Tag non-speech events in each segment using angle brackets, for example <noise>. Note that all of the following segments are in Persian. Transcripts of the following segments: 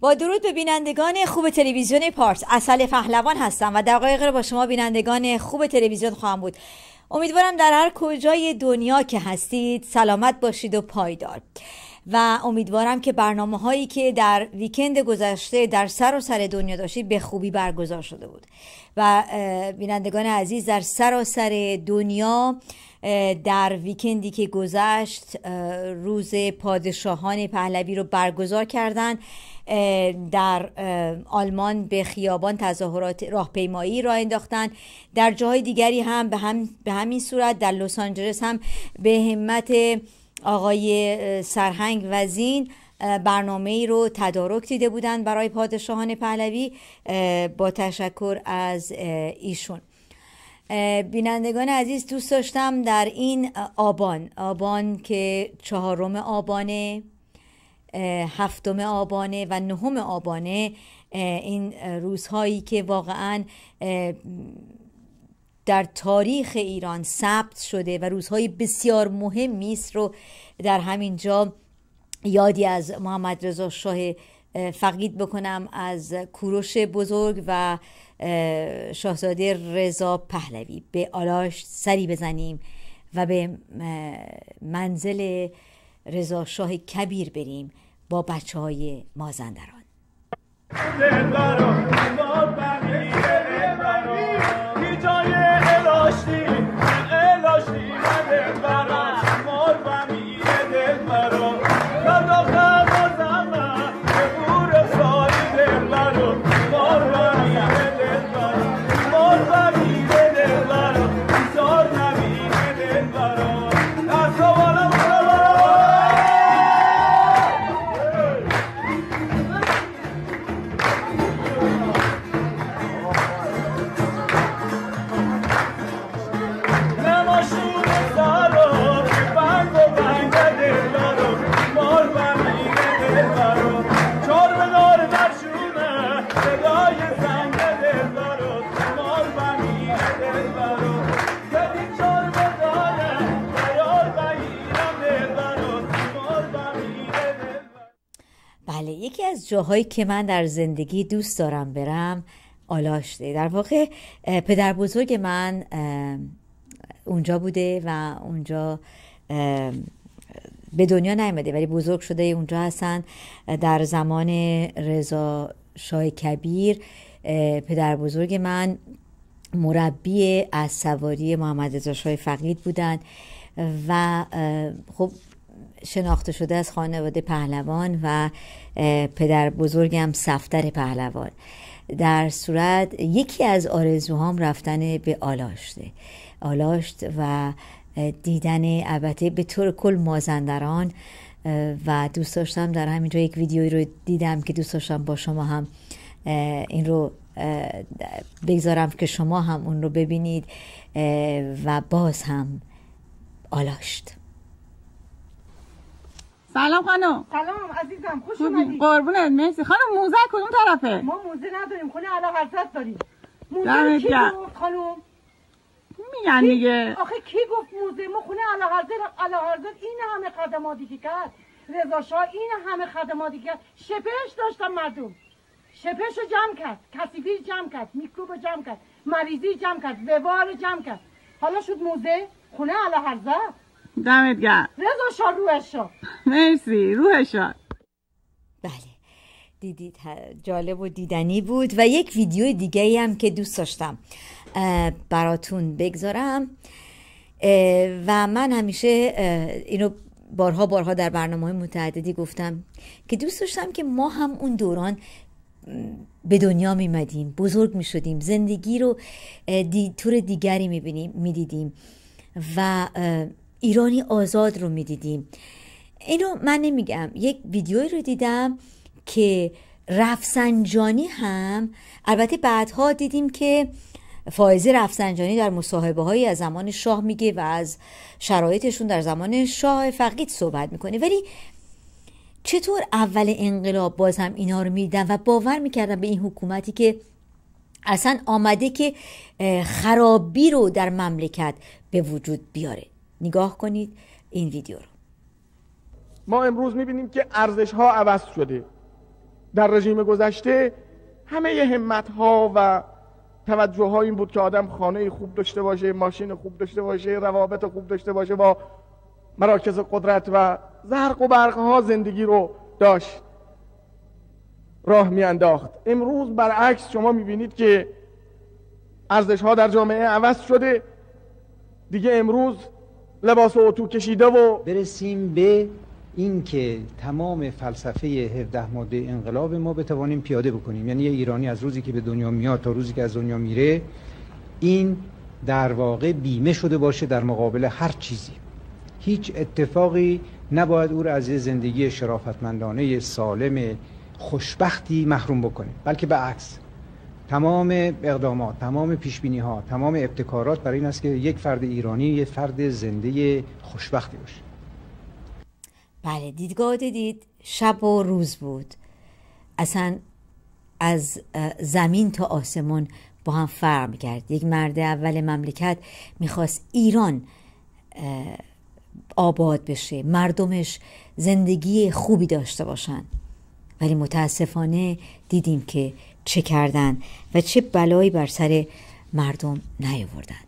با درود به بینندگان خوب تلویزیون پارس اصل پهلوان هستم و دقایق رو با شما بینندگان خوب تلویزیون خواهم بود امیدوارم در هر کجای دنیا که هستید سلامت باشید و پایدار و امیدوارم که برنامه هایی که در ویکند گذشته در سر و سر دنیا داشتید به خوبی برگزار شده بود و بینندگان عزیز در سر و سر دنیا در ویکندی که گذشت روز پادشاهان پهلوی رو برگزار کردند در آلمان به خیابان تظاهرات راهپیمایی را انداختن در جاهای دیگری هم به, به همین صورت در لس آنجلس هم به همت آقای سرهنگ وزین برنامه ای رو تدارک دیده بودند برای پادشاهان پهلوی با تشکر از ایشون بینندگان عزیز دوست داشتم در این آبان آبان که چهارم آبانه هفتم آبانه و نهم آبانه این روزهایی که واقعا در تاریخ ایران ثبت شده و روزهای بسیار مهمی است رو در همین جا یادی از محمد رضا شاه فقید بکنم از کوروش بزرگ و شاهزاده رضا پهلوی به آلاش سری بزنیم و به منزل رضا شاه کبیر بریم با بچه های مازندران جاهایی که من در زندگی دوست دارم برم آلاشته در واقع پدر بزرگ من اونجا بوده و اونجا به دنیا نیامده ولی بزرگ شده اونجا هستن در زمان رضا شاه کبیر پدر بزرگ من مربی از سواری محمد رضا شاه فقید بودن و خب شناخته شده از خانواده پهلوان و پدر بزرگم سفتر پهلوان در صورت یکی از آرزوهام رفتن به آلاشته آلاشت و دیدن البته به طور کل مازندران و دوست داشتم در همینجا یک ویدیویی رو دیدم که دوست داشتم با شما هم این رو بگذارم که شما هم اون رو ببینید و باز هم آلاشت سلام خانم سلام عزیزم خوش اومدید قربونت مرسی خانم موزه کدوم طرفه ما موزه نداریم خونه علا حضرت داریم موزه کی گفت خانم میگن دیگه آخه کی گفت موزه ما خونه علا حضرت علا حضرت این همه خدماتی که کرد رضا شاه این همه خدماتی که کرد شپش داشتم مردم شپش رو جمع کرد کسیفی جمع کرد میکروب رو جمع کرد مریضی جمع کرد رو جمع کرد حالا شد موزه خونه علا حضرت دمت گرم رضا شا روحش مرسی روحش بله دیدید جالب و دیدنی بود و یک ویدیو دیگه هم که دوست داشتم براتون بگذارم و من همیشه اینو بارها بارها در برنامه های متعددی گفتم که دوست داشتم که ما هم اون دوران به دنیا میمدیم بزرگ میشدیم زندگی رو دی، طور دیگری میبینیم میدیدیم و ایرانی آزاد رو میدیدیم اینو من نمیگم یک ویدیویی رو دیدم که رفسنجانی هم البته بعدها دیدیم که فائزه رفسنجانی در مصاحبه هایی از زمان شاه میگه و از شرایطشون در زمان شاه فقید صحبت میکنه ولی چطور اول انقلاب باز هم اینا رو میدن و باور میکردن به این حکومتی که اصلا آمده که خرابی رو در مملکت به وجود بیاره نگاه کنید این ویدیو رو ما امروز میبینیم که ارزش ها عوض شده در رژیم گذشته همه همت ها و توجه ها این بود که آدم خانه خوب داشته باشه ماشین خوب داشته باشه روابط خوب داشته باشه با مراکز قدرت و زرق و برق ها زندگی رو داشت راه میانداخت امروز برعکس شما میبینید که ارزش ها در جامعه عوض شده دیگه امروز لباس و کشیده و برسیم به اینکه تمام فلسفه 17 ماده انقلاب ما بتوانیم پیاده بکنیم یعنی یه ایرانی از روزی که به دنیا میاد تا روزی که از دنیا میره این در واقع بیمه شده باشه در مقابل هر چیزی هیچ اتفاقی نباید او را از زندگی شرافتمندانه سالم خوشبختی محروم بکنه بلکه به عکس تمام اقدامات تمام پیش ها تمام ابتکارات برای این است که یک فرد ایرانی یک فرد زنده خوشبختی باشه بله دیدگاه دید شب و روز بود اصلا از زمین تا آسمون با هم فرق کرد یک مرد اول مملکت میخواست ایران آباد بشه مردمش زندگی خوبی داشته باشن ولی متاسفانه دیدیم که چه کردن و چه بلایی بر سر مردم نیاوردند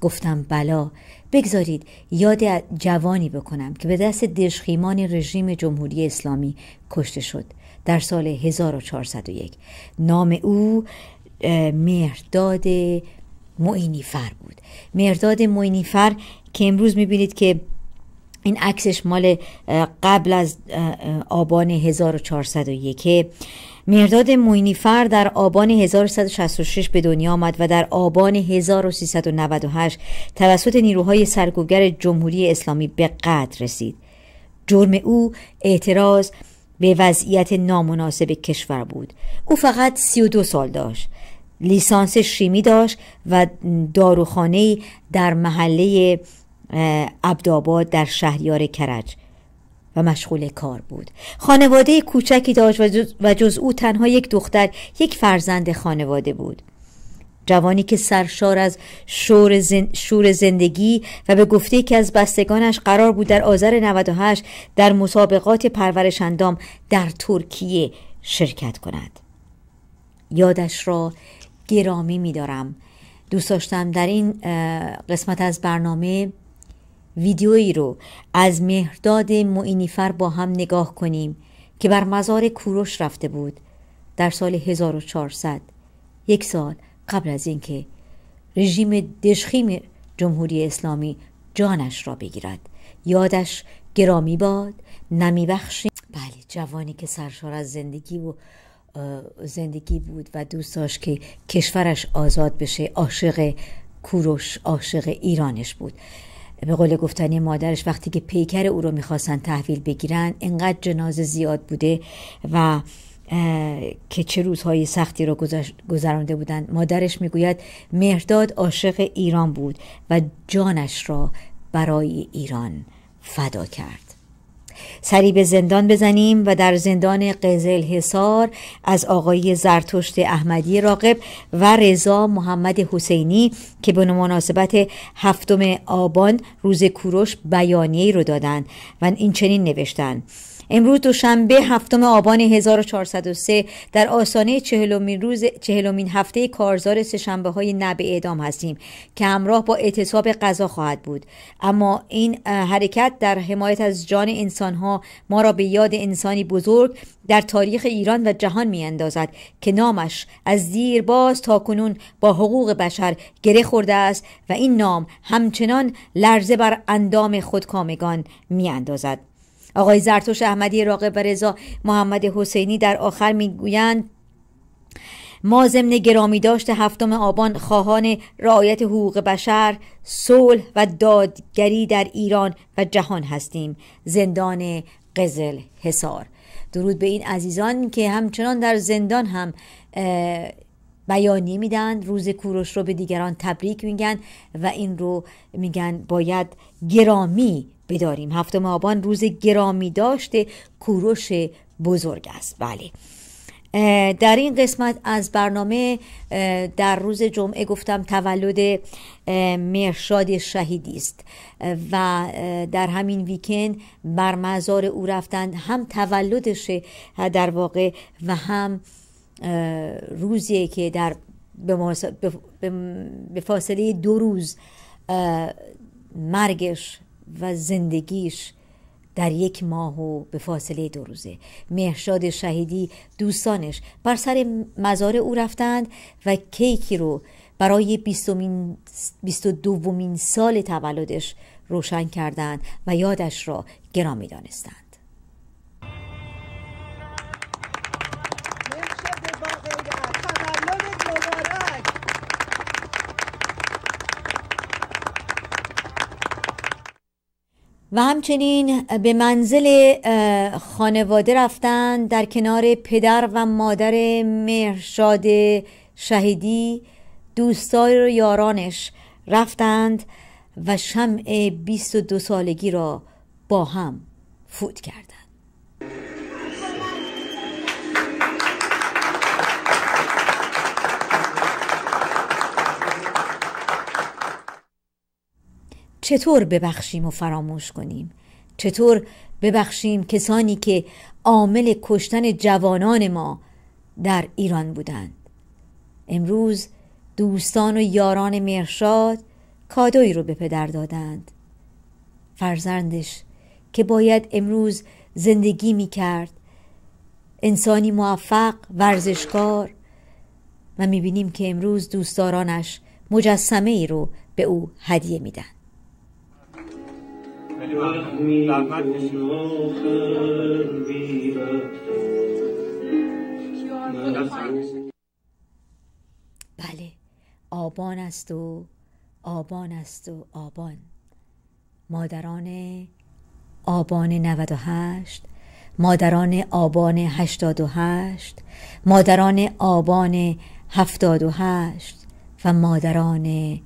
گفتم بلا بگذارید یاد جوانی بکنم که به دست دشخیمان رژیم جمهوری اسلامی کشته شد در سال 1401 نام او مهرداد معینیفر بود مهرداد معینیفر که امروز میبینید که این عکسش مال قبل از آبان 1401 مرداد موینیفر در آبان 1366 به دنیا آمد و در آبان 1398 توسط نیروهای سرکوبگر جمهوری اسلامی به قدر رسید جرم او اعتراض به وضعیت نامناسب کشور بود او فقط 32 سال داشت لیسانس شیمی داشت و داروخانه در محله عبدآباد در شهریار کرج و مشغول کار بود خانواده کوچکی داشت و جز, او تنها یک دختر یک فرزند خانواده بود جوانی که سرشار از شور, زندگی و به گفته که از بستگانش قرار بود در آذر 98 در مسابقات پرورش اندام در ترکیه شرکت کند یادش را گرامی میدارم دوست داشتم در این قسمت از برنامه ویدیویی رو از مهرداد معینیفر با هم نگاه کنیم که بر مزار کوروش رفته بود در سال 1400 یک سال قبل از اینکه رژیم دشخیم جمهوری اسلامی جانش را بگیرد یادش گرامی باد نمی بله جوانی که سرشار از زندگی و زندگی بود و دوست داشت که کشورش آزاد بشه عاشق کوروش عاشق ایرانش بود به قول گفتنی مادرش وقتی که پیکر او رو میخواستن تحویل بگیرن انقدر جنازه زیاد بوده و که چه روزهای سختی رو گذرانده بودن مادرش میگوید مهرداد عاشق ایران بود و جانش را برای ایران فدا کرد سری به زندان بزنیم و در زندان قزل حصار از آقای زرتشت احمدی راقب و رضا محمد حسینی که به مناسبت هفتم آبان روز کوروش بیانیه رو دادن و این چنین نوشتن امروز دوشنبه هفتم آبان 1403 در آسانه چهلمین روز هفته کارزار سهشنبه های نبه اعدام هستیم که همراه با اعتصاب غذا خواهد بود اما این حرکت در حمایت از جان انسان ها ما را به یاد انسانی بزرگ در تاریخ ایران و جهان می اندازد که نامش از دیرباز باز تا کنون با حقوق بشر گره خورده است و این نام همچنان لرزه بر اندام خودکامگان می اندازد آقای زرتوش احمدی راقب و رضا محمد حسینی در آخر میگویند ما ضمن گرامی داشت هفتم آبان خواهان رعایت حقوق بشر صلح و دادگری در ایران و جهان هستیم زندان قزل حصار درود به این عزیزان که همچنان در زندان هم بیانیه میدن روز کوروش رو به دیگران تبریک میگن و این رو میگن باید گرامی بداریم هفتم آبان روز گرامی داشته کوروش بزرگ است بله در این قسمت از برنامه در روز جمعه گفتم تولد مرشاد شهیدی است و در همین ویکند بر مزار او رفتند هم تولدش در واقع و هم روزی که در به فاصله دو روز مرگش و زندگیش در یک ماه و به فاصله دو روزه مهشاد شهیدی دوستانش بر سر مزار او رفتند و کیکی رو برای بیست و دومین سال تولدش روشن کردند و یادش را گرامی دانستند و همچنین به منزل خانواده رفتن در کنار پدر و مادر مهرشاد شهیدی دوستای و یارانش رفتند و شمع 22 سالگی را با هم فوت کردند چطور ببخشیم و فراموش کنیم چطور ببخشیم کسانی که عامل کشتن جوانان ما در ایران بودند امروز دوستان و یاران مرشاد کادوی رو به پدر دادند فرزندش که باید امروز زندگی می کرد انسانی موفق ورزشکار و می بینیم که امروز دوستارانش مجسمه ای رو به او هدیه میدن بله آبان است و آبان است و آبان مادران آبان 98 مادران آبان 88 مادران آبان 78 و مادران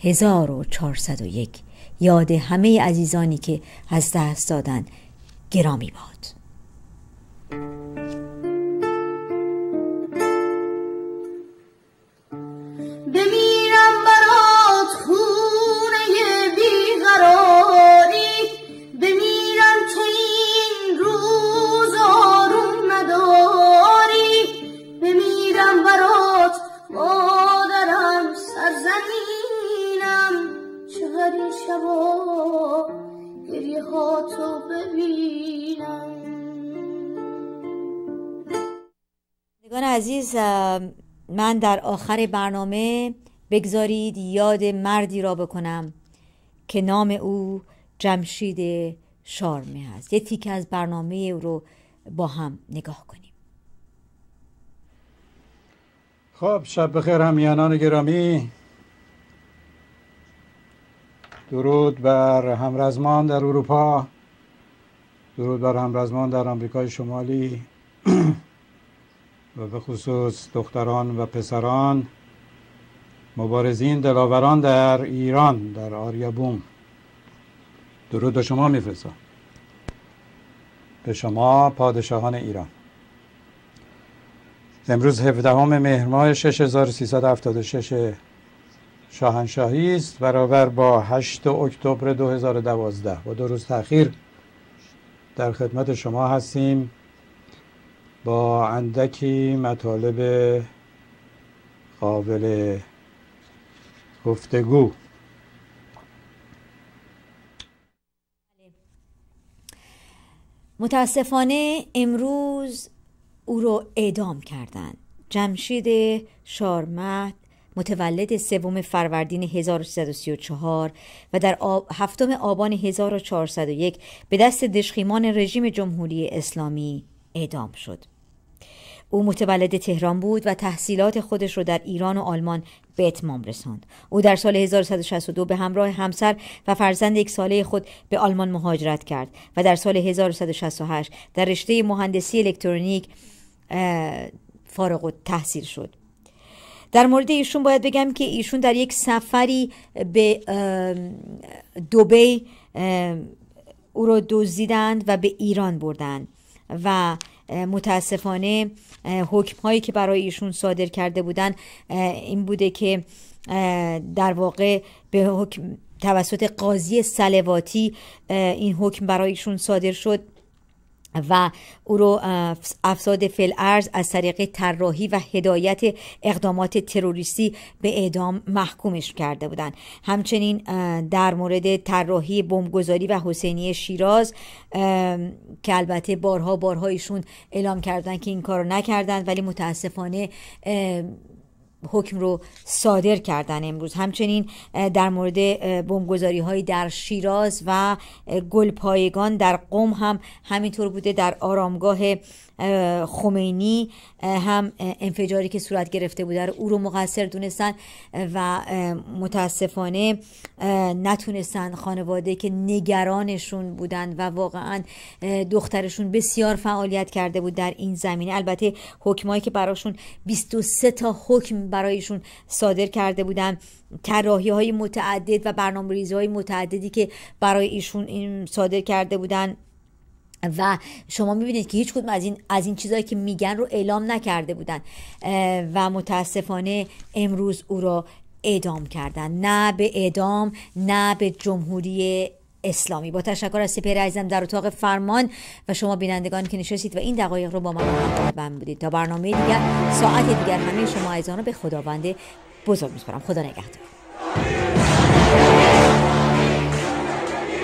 1401 یاد همه عزیزانی که از دست دادن گرامی باد من در آخر برنامه بگذارید یاد مردی را بکنم که نام او جمشید شارمه هست یه تیک از برنامه او رو با هم نگاه کنیم خب شب بخیر همیانان گرامی درود بر همرزمان در اروپا درود بر همرزمان در آمریکای شمالی <clears throat> و به خصوص دختران و پسران مبارزین دلاوران در ایران در آریابوم درود به شما میفرستم به شما پادشاهان ایران امروز 17 مهر ماه 6376 شاهنشاهی است برابر با 8 اکتبر 2012 و دو روز تاخیر در خدمت شما هستیم با اندکی مطالب قابل گفتگو متاسفانه امروز او را اعدام کردند جمشید شارمت متولد سوم فروردین 1334 و در هفتم آبان 1401 به دست دشخیمان رژیم جمهوری اسلامی اعدام شد او متولد تهران بود و تحصیلات خودش را در ایران و آلمان به اتمام رساند او در سال 1162 به همراه همسر و فرزند یک ساله خود به آلمان مهاجرت کرد و در سال 1168 در رشته مهندسی الکترونیک فارغ و تحصیل شد در مورد ایشون باید بگم که ایشون در یک سفری به دوبی او را دزدیدند و به ایران بردند و متاسفانه حکم هایی که برای ایشون صادر کرده بودن این بوده که در واقع به حکم توسط قاضی سلواتی این حکم برایشون صادر شد و او رو افساد فلعرز از طریق طراحی و هدایت اقدامات تروریستی به اعدام محکومش کرده بودند همچنین در مورد طراحی بمبگذاری و حسینی شیراز که البته بارها بارها ایشون اعلام کردند که این کارو نکردند ولی متاسفانه حکم رو صادر کردن امروز همچنین در مورد بمبگذاری های در شیراز و گلپایگان در قم هم همینطور بوده در آرامگاه خمینی هم انفجاری که صورت گرفته بوده رو او رو مقصر دونستن و متاسفانه نتونستن خانواده که نگرانشون بودن و واقعا دخترشون بسیار فعالیت کرده بود در این زمینه البته حکمایی که براشون 23 تا حکم برایشون صادر کرده بودن تراحی های متعدد و برنامه های متعددی که برای ایشون صادر کرده بودن و شما میبینید که هیچ کدوم از این, از این چیزهایی که میگن رو اعلام نکرده بودن و متاسفانه امروز او را اعدام کردن نه به اعدام نه به جمهوری اسلامی با تشکر از سپیر عزیزم در اتاق فرمان و شما بینندگان که نشستید و این دقایق رو با من بودید تا برنامه دیگر ساعت دیگر همه شما عزیزان رو به خداوند بزرگ میسپارم خدا نگهدار